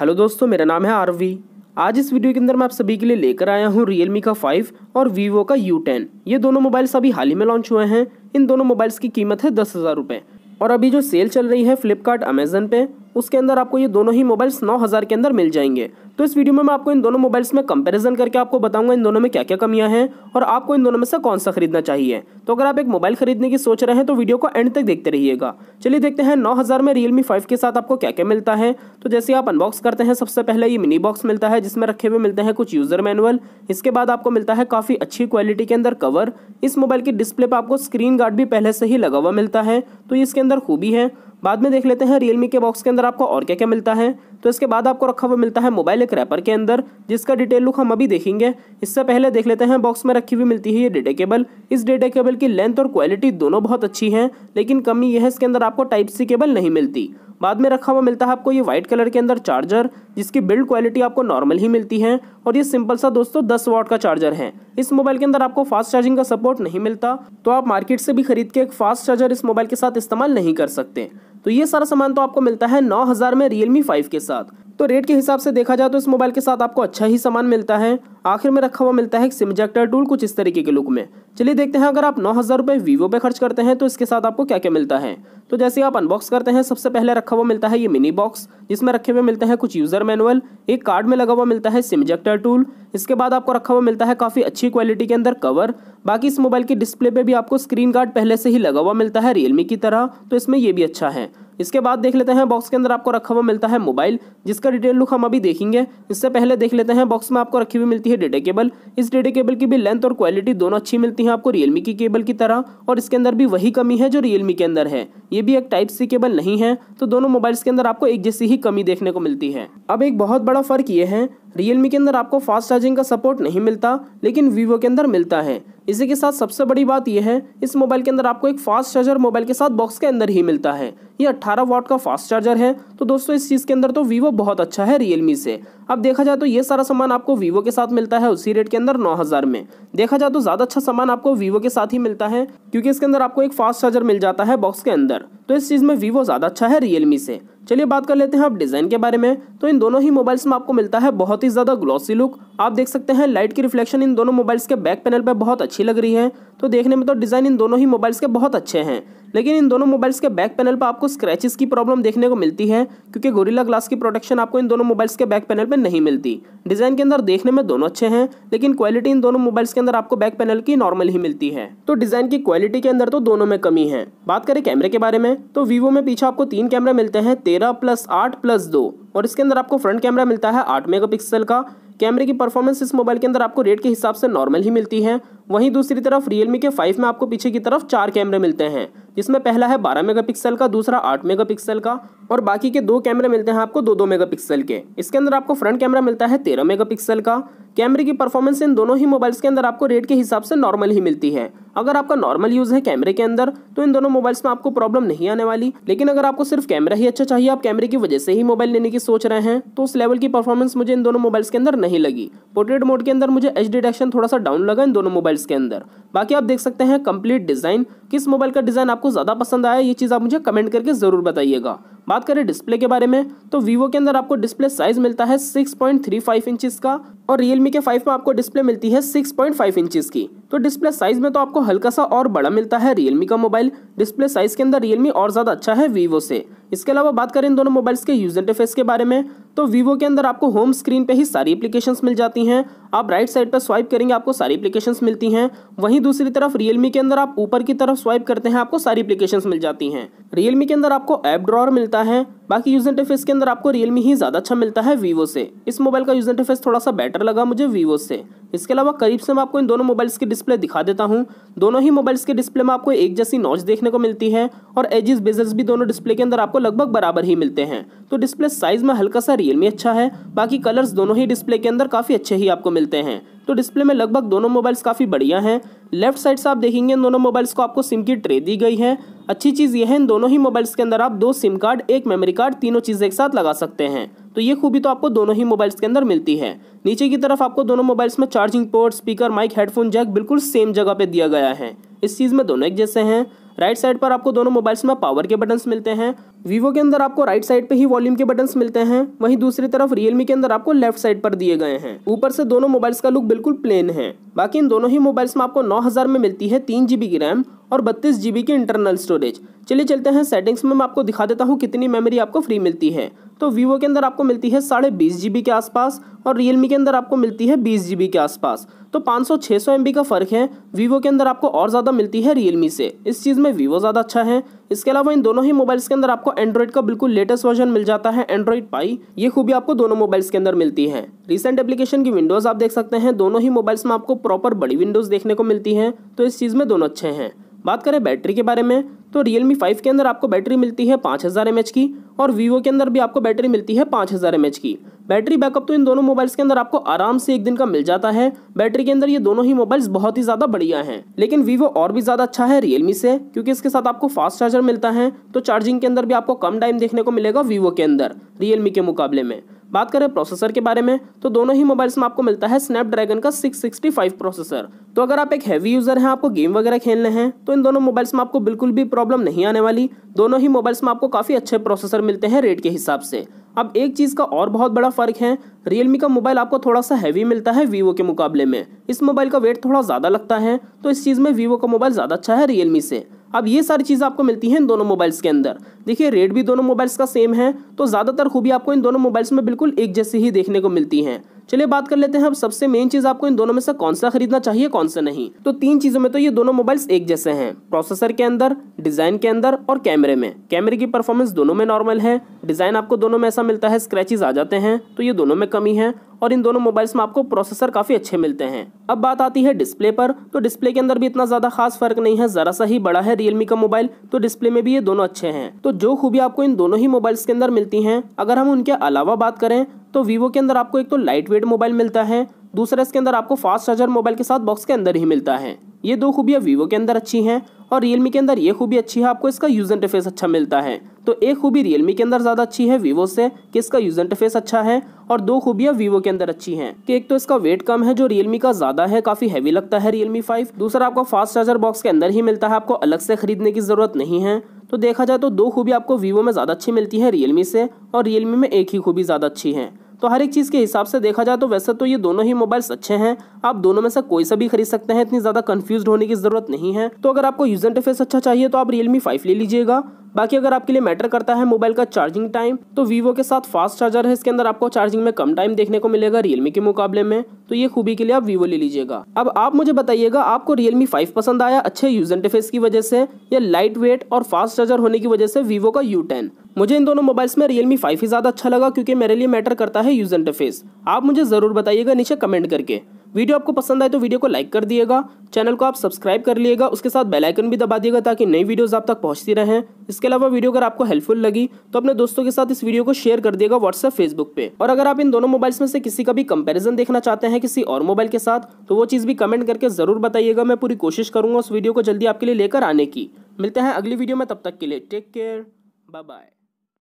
hello दोस्तों मेरा नाम है आरवी आज इस वीडियो के अंदर मैं आप सभी के लिए लेकर आया हूँ रियलमी का 5 और वीवो का U10 ये दोनों मोबाइल्स अभी हाल ही में लॉन्च हुए हैं इन दोनों मोबाइल्स की कीमत है दस हज़ार रुपये और अभी जो सेल चल रही है फ्लिपकार्ट अमेजन पे उसके अंदर आपको ये दोनों ही मोबाइल्स नौ हज़ार के अंदर मिल जाएंगे तो इस वीडियो में मैं आपको इन दोनों मोबाइल्स में कंपैरिजन करके आपको बताऊंगा इन दोनों में क्या क्या कमियां हैं और आपको इन दोनों में से कौन सा खरीदना चाहिए तो अगर आप एक मोबाइल खरीदने की सोच रहे हैं तो वीडियो को एंड तक देखते रहिएगा चलिए देखते हैं नौ हज़ार में रियलमी फाइव के साथ आपको क्या क्या मिलता है तो जैसे आप अनबॉक्स करते हैं सबसे पहले ये मिनी बॉक्स मिलता है जिसमें रखे हुए मिलते हैं कुछ यूज़र मैनुअल इसके बाद आपको मिलता है काफ़ी अच्छी क्वालिटी के अंदर कवर इस मोबाइल की डिस्प्ले पर आपको स्क्रीन गार्ड भी पहले से ही लगा हुआ मिलता है तो इसके अंदर खूबी है बाद में देख लेते हैं रियलमी के बॉक्स के अंदर आपको और क्या क्या मिलता है तो इसके बाद आपको रखा हुआ मिलता है मोबाइल एक रैपर के अंदर जिसका डिटेल लुक हम अभी देखेंगे इससे पहले देख लेते हैं बॉक्स में रखी हुई मिलती है ये डेटा केबल इस डेटा केबल की लेंथ और क्वालिटी दोनों बहुत अच्छी है लेकिन कमी यह है इसके अंदर आपको टाइप सी केबल नहीं मिलती बाद में रखा हुआ मिलता है आपको ये व्हाइट कलर के अंदर चार्जर जिसकी बिल्ड क्वालिटी आपको नॉर्मल ही मिलती है और ये सिंपल सा दोस्तों दस वॉट का चार्जर है इस मोबाइल के अंदर आपको फास्ट चार्जिंग का सपोर्ट नहीं मिलता तो आप मार्केट से भी खरीद के एक फास्ट चार्जर इस मोबाइल के साथ इस्तेमाल नहीं कर सकते तो ये सारा सामान तो आपको मिलता है नौ हजार में रियलमी फाइव के साथ तो रेट के हिसाब से देखा जाए तो इस मोबाइल के साथ आपको अच्छा ही सामान मिलता है आखिर में रखा हुआ मिलता है सिम इजेक्टर टूल कुछ इस तरीके के लुक में चलिए देखते हैं अगर आप नौ हज़ार रुपये वीवो पे खर्च करते हैं तो इसके साथ आपको क्या क्या मिलता है तो जैसे आप अनबॉक्स करते हैं सबसे पहले रखा हुआ मिलता है ये मिनी बॉक्स जिसमें रखे हुए मिलते हैं कुछ यूज़र मैनुअल एक कार्ड में लगा हुआ मिलता है सिम टूल इसके बाद आपको रखा हुआ मिलता है काफ़ी अच्छी क्वालिटी के अंदर कवर बाकी इस मोबाइल की डिस्प्ले पर भी आपको स्क्रीन गार्ड पहले से ही लगा हुआ मिलता है रियलमी की तरह तो इसमें यह भी अच्छा है इसके बाद देख लेते हैं बॉक्स के अंदर आपको रखा हुआ मिलता है मोबाइल जिसका डिटेल लुक हम अभी देखेंगे इससे पहले देख लेते हैं बॉक्स में आपको रखी हुई मिलती है डेटा केबल इस डेटा केबल की भी लेंथ और क्वालिटी दोनों अच्छी मिलती है आपको रियलमी की केबल की तरह और इसके अंदर भी वही कमी है जो रियलमी के अंदर है ये भी एक टाइप सी केबल नहीं है तो दोनों मोबाइल्स के अंदर आपको एक जैसी ही कमी देखने को मिलती है अब एक बहुत बड़ा फर्क ये है रियलमी के अंदर आपको फास्ट चार्जिंग का सपोर्ट नहीं मिलता लेकिन वीवो के अंदर मिलता है इसी के साथ सबसे बड़ी बात यह है इस मोबाइल के अंदर आपको एक फास्ट चार्जर मोबाइल के साथ बॉक्स के अंदर ही मिलता है ये 18 वाट का फास्ट चार्जर है तो दोस्तों इस चीज़ के अंदर तो वीवो बहुत अच्छा है रियलमी से अब देखा जाए तो ये सारा सामान आपको वीवो के साथ मिलता है उसी रेट के अंदर नौ में देखा जाए तो ज़्यादा अच्छा सामान आपको वीवो के साथ ही मिलता है क्योंकि इसके अंदर आपको एक फास्ट चार्जर मिल जाता है बॉक्स के अंदर तो इस चीज़ में वीवो ज़्यादा अच्छा है रियलमी से चलिए बात कर लेते हैं आप डिज़ाइन के बारे में तो इन दोनों ही मोबाइल्स में आपको मिलता है बहुत ही ज़्यादा ग्लॉसी लुक आप देख सकते हैं लाइट की रिफ्लेक्शन इन दोनों मोबाइल्स के बैक पैनल पर बहुत अच्छी लग रही है तो देखने में तो डिज़ाइन इन दोनों ही मोबाइल्स के बहुत अच्छे हैं लेकिन इन दोनों मोबाइल्स के बैक पैनल पर आपको स्क्रैचेस की प्रॉब्लम देखने को मिलती है क्योंकि गोरिल्ला ग्लास की प्रोटेक्शन आपको इन दोनों मोबाइल्स के बैक पैनल पर नहीं मिलती डिज़ाइन के अंदर देखने में दोनों अच्छे हैं लेकिन क्वालिटी इन दोनों मोबाइल्स के अंदर आपको बैक पैनल की नॉर्मल ही मिलती है तो डिज़ाइन की क्वालिटी के अंदर तो दोनों में कमी है बात करें कैमरे के बारे में तो वीवो में पीछे आपको तीन कैमरे मिलते हैं तेरह प्लस आठ प्लस दो और इसके अंदर आपको फ्रंट कैमरा मिलता है आठ मेगा का कैमरे की परफॉर्मेंस इस मोबाइल के अंदर आपको रेट के हिसाब से नॉर्मल ही मिलती है वहीं दूसरी तरफ रियलमी के फाइव में आपको पीछे की तरफ चार कैमरे मिलते हैं जिसमें पहला है बारह मेगा का दूसरा आठ मेगा का और बाकी के दो कैमरे मिलते हैं आपको दो दो मेगा के इसके अंदर आपको फ्रंट कैमरा मिलता है तेरह मेगा का कैमरे की परफॉर्मेंस इन दोनों ही मोबाइल्स के अंदर आपको रेट के हिसाब से नॉर्मल ही मिलती है अगर आपका नॉर्मल यूज़ है कैमरे के अंदर तो इन दोनों मोबाइल्स में आपको प्रॉब्लम नहीं आने वाली लेकिन अगर आपको सिर्फ कैमरा ही अच्छा चाहिए आप कैमरे की वजह से ही मोबाइल लेने की सोच रहे हैं तो उस लेवल की परफॉर्मेंस मुझे इन दोनों मोबाइल्स के अंदर नहीं लगी पोर्ट्रेट मोड के अंदर मुझे एच डिटेक्शन थोड़ा सा डाउन लगा इन दोनों मोबाइल मोबाइल्स के अंदर बाकी आप देख सकते हैं कंप्लीट डिज़ाइन किस मोबाइल का डिज़ाइन आपको ज़्यादा पसंद आया ये चीज़ आप मुझे कमेंट करके ज़रूर बताइएगा बात करें डिस्प्ले के बारे में तो वीवो के अंदर आपको डिस्प्ले साइज मिलता है 6.35 पॉइंट का और रियलमी के फाइव में आपको डिस्प्ले मिलती है 6.5 पॉइंट की तो डिस्प्ले साइज में तो आपको हल्का सा और बड़ा मिलता है रियलमी का मोबाइल डिस्प्ले साइज के अंदर रियलमी और ज़्यादा अच्छा है वीवो से इसके अलावा बात करें इन दोनों मोबाइल्स के यूज इंटरफेस के बारे में तो वीवो के अंदर आपको होम स्क्रीन पे ही सारी एप्लीकेशंस मिल जाती हैं आप राइट साइड पर स्वाइप करेंगे आपको सारी एप्लीकेशंस मिलती हैं वहीं दूसरी तरफ रियलमी के अंदर आप ऊपर की तरफ स्वाइप करते हैं आपको सारी एप्लीकेशंस मिल जाती हैं रियलमी के अंदर आपको ऐप ड्रॉर मिलता है बाकी यूज इंटरफेस के अंदर आपको रियलमी ही ज़्यादा अच्छा मिलता है वीवो से इस मोबाइल का यूज इंटरफेस थोड़ा सा बेटर लगा मुझे वीवो से इसके अलावा करीब से मैं आपको इन दोनों मोबाइल्स की डिस्प्ले दिखा देता हूँ दोनों ही मोबाइल्स के डिस्प्ले में आपको एक जैसी नॉच देखने को मिलती है और एजिस बेजल्स भी दोनों डिस्प्ले के अंदर आपको लगभग बराबर ही मिलते हैं तो डिस्प्ले साइज में हल्का सा रियलमी अच्छा है बाकी कलर्स दोनों ही डिस्प्ले के अंदर काफ़ी अच्छे ही आपको मिलते हैं तो डिस्प्ले में लगभग दोनों मोबाइल्स काफ़ी बढ़िया हैं लेफ्ट साइड से आप देखेंगे इन दोनों मोबाइल्स को आपको सिम की ट्रे दी गई है अच्छी चीज़ यह है इन दोनों ही मोबाइल्स के अंदर आप दो सिम कार्ड एक मेमोरी कार्ड तीनों चीज़ें एक साथ लगा सकते हैं तो ये खूबी तो आपको दोनों ही मोबाइल्स के अंदर मिलती है नीचे की तरफ आपको दोनों मोबाइल्स में charging port speaker mic headphone jack बिल्कुल सेम जगह पे दिया गया है इस चीज़ में दोनों एक जैसे हैं राइट साइड पर आपको दोनों मोबाइल्स में पावर के बटन्स मिलते हैं वीवो के अंदर आपको राइट साइड पे ही वॉल्यूम के बटन्स मिलते हैं वहीं दूसरी तरफ रियलमी के अंदर आपको लेफ्ट साइड पर दिए गए हैं ऊपर से दोनों मोबाइल्स का लुक बिल्कुल प्लेन है बाकी इन दोनों ही मोबाइल्स में आपको नौ हजार में मिलती है तीन जीबी की रैम और बत्तीस जी की इंटरनल स्टोरेज चलिए चलते हैं सेटिंग्स में मैं आपको दिखा देता हूँ कितनी मेमोरी आपको फ्री मिलती है तो वीवो के अंदर आपको मिलती है साढ़े बीस जी के आसपास और रियलमी के अंदर आपको मिलती है बीस जी के आसपास तो 500 सौ एम का फ़र्क है वीवो के अंदर आपको और ज़्यादा मिलती है रियलमी से इस चीज़ में वीवो ज़्यादा अच्छा है इसके अलावा इन दोनों ही मोबाइल्स के अंदर आपको एंड्रॉइड का बिल्कुल लेटेस्ट वर्जन मिल जाता है एंड्रॉइड पाई ये खूबी आपको दोनों मोबाइल्स के अंदर मिलती है रिसेंट एप्लीकेशन की विंडोज़ आप देख सकते हैं दोनों ही मोबाइल्स में आपको प्रॉपर बड़ी विंडोज़ देखने को मिलती है तो इस चीज़ में दोनों अच्छे हैं बात करें बैटरी के बारे में तो रियलमी फाइव के अंदर आपको बैटरी मिलती है पाँच हज़ार एम की और वीवो के अंदर भी आपको बैटरी मिलती है पाँच हज़ार एम की बैटरी बैकअप तो इन दोनों मोबाइल्स के अंदर आपको आराम से एक दिन का मिल जाता है बैटरी के अंदर ये दोनों ही मोबाइल्स बहुत ही ज़्यादा बढ़िया हैं लेकिन वीवो और भी ज़्यादा अच्छा है रियलमी से क्योंकि इसके साथ आपको फास्ट चार्जर मिलता है तो चार्जिंग के अंदर भी आपको कम टाइम देखने को मिलेगा वीवो के अंदर रियलमी के मुकाबले में बात करें प्रोसेसर के बारे में तो दोनों ही मोबाइल्स में आपको मिलता है स्नैपड्रैगन का 665 प्रोसेसर तो अगर आप एक हैवी यूजर हैं आपको गेम वगैरह खेलने हैं तो इन दोनों मोबाइल्स में आपको बिल्कुल भी प्रॉब्लम प्रॉब्लम नहीं आने वाली दोनों ही मोबाइल्स में आपको काफ़ी अच्छे प्रोसेसर मिलते हैं रेट के हिसाब से अब एक चीज़ का और बहुत बड़ा फ़र्क है रियलमी का मोबाइल आपको थोड़ा सा हैवी मिलता है वीवो के मुकाबले में इस मोबाइल का वेट थोड़ा ज़्यादा लगता है तो इस चीज़ में वीवो का मोबाइल ज़्यादा अच्छा है रियलमी से अब ये सारी चीज़ें आपको मिलती हैं इन दोनों मोबाइल्स के अंदर देखिए रेट भी दोनों मोबाइल्स का सेम है तो ज़्यादातर खूबी आपको इन दोनों मोबाइल्स में बिल्कुल एक जैसे ही देखने को मिलती हैं चलिए बात कर लेते हैं अब सबसे मेन चीज़ आपको इन दोनों में से कौन सा खरीदना चाहिए कौन सा नहीं तो तीन चीज़ों में तो ये दोनों मोबाइल्स एक जैसे हैं प्रोसेसर के अंदर डिज़ाइन के अंदर और कैमरे में कैमरे की परफॉर्मेंस दोनों में नॉर्मल है डिज़ाइन आपको दोनों में ऐसा मिलता है स्क्रैचेज आ जाते हैं तो ये दोनों में कमी है और इन दोनों मोबाइल्स में आपको प्रोसेसर काफ़ी अच्छे मिलते हैं अब बात आती है डिस्प्ले पर तो डिस्प्ले के अंदर भी इतना ज़्यादा खास फर्क नहीं है ज़रा सा ही बड़ा है रियलमी का मोबाइल तो डिस्प्ले में भी ये दोनों अच्छे हैं तो जो खूबी आपको इन दोनों ही मोबाइल्स के अंदर मिलती हैं अगर हम उनके अलावा बात करें तो वीवो के अंदर आपको एक तो लाइट वेट मोबाइल मिलता है दूसरा इसके अंदर आपको फास्ट चार्जर मोबाइल के साथ बॉक्स के अंदर ही मिलता है ये दो खूबियाँ वीवो के अंदर अच्छी हैं और रियलमी के अंदर ये खूबी अच्छी है आपको इसका यूज इंटरफेस अच्छा मिलता है तो एक खूबी रियलमी के अंदर ज़्यादा अच्छी है वीवो से कि इसका यूज इंटरफेस अच्छा है और दो खूबियाँ वीवो के अंदर अच्छी हैं कि एक तो इसका वेट कम है जो रियलमी का ज़्यादा है काफ़ी हैवी लगता है रियलमी फाइव दूसरा आपको फास्ट चार्जर बॉक्स के अंदर ही मिलता है आपको अलग से खरीदने की ज़रूरत नहीं है तो देखा जाए तो दो खूबी आपको वीवो में ज़्यादा अच्छी मिलती है रियलमी से और रियलमी में एक ही खूबी ज़्यादा अच्छी है तो हर एक चीज़ के हिसाब से देखा जाए तो वैसे तो ये दोनों ही मोबाइल्स अच्छे हैं आप दोनों में से कोई सा भी खरीद सकते हैं इतनी ज़्यादा कन्फ्यूज होने की ज़रूरत नहीं है तो अगर आपको यूजर इंटरफेस अच्छा चाहिए तो आप रियलमी फाइव ले लीजिएगा बाकी अगर आपके लिए मैटर करता है मोबाइल का चार्जिंग टाइम तो वीवो के साथ फास्ट चार्जर है इसके अंदर आपको चार्जिंग में कम टाइम देखने को मिलेगा रियलमी के मुकाबले में तो ये खूबी के लिए आप वीवो ले लीजिएगा अब आप मुझे बताइएगा आपको रियलमी फाइव पसंद आया अच्छे यूज इंटरफेस की वजह से या लाइट वेट और फास्ट चार्जर होने की वजह से वीवो का यू टेन मुझे इन दोनों मोबाइल्स में रियलमी फाइव ही ज़्यादा अच्छा लगा क्योंकि मेरे लिए मैटर करता है यूज इंटरफेस आप मुझे ज़रूर बताइएगा नीचे कमेंट करके वीडियो आपको पसंद आए तो वीडियो को लाइक कर दिएगा चैनल को आप सब्सक्राइब कर लिएगा उसके साथ बेल आइकन भी दबा दिएगा ताकि नई वीडियोस आप तक पहुंचती रहें इसके अलावा वीडियो अगर आपको हेल्पफुल लगी तो अपने दोस्तों के साथ इस वीडियो को शेयर कर दिएगा व्हाट्सएप फेसबुक पे और अगर आप इन दोनों मोबाइल्स में से किसी का भी कंपेरिजन देखना चाहते हैं किसी और मोबाइल के साथ तो वो चीज़ भी कमेंट करके ज़रूर बताइएगा मैं पूरी कोशिश करूँगा उस वीडियो को जल्दी आपके लिए लेकर आने की मिलते हैं अगली वीडियो में तब तक के लिए टेक केयर बाय बाय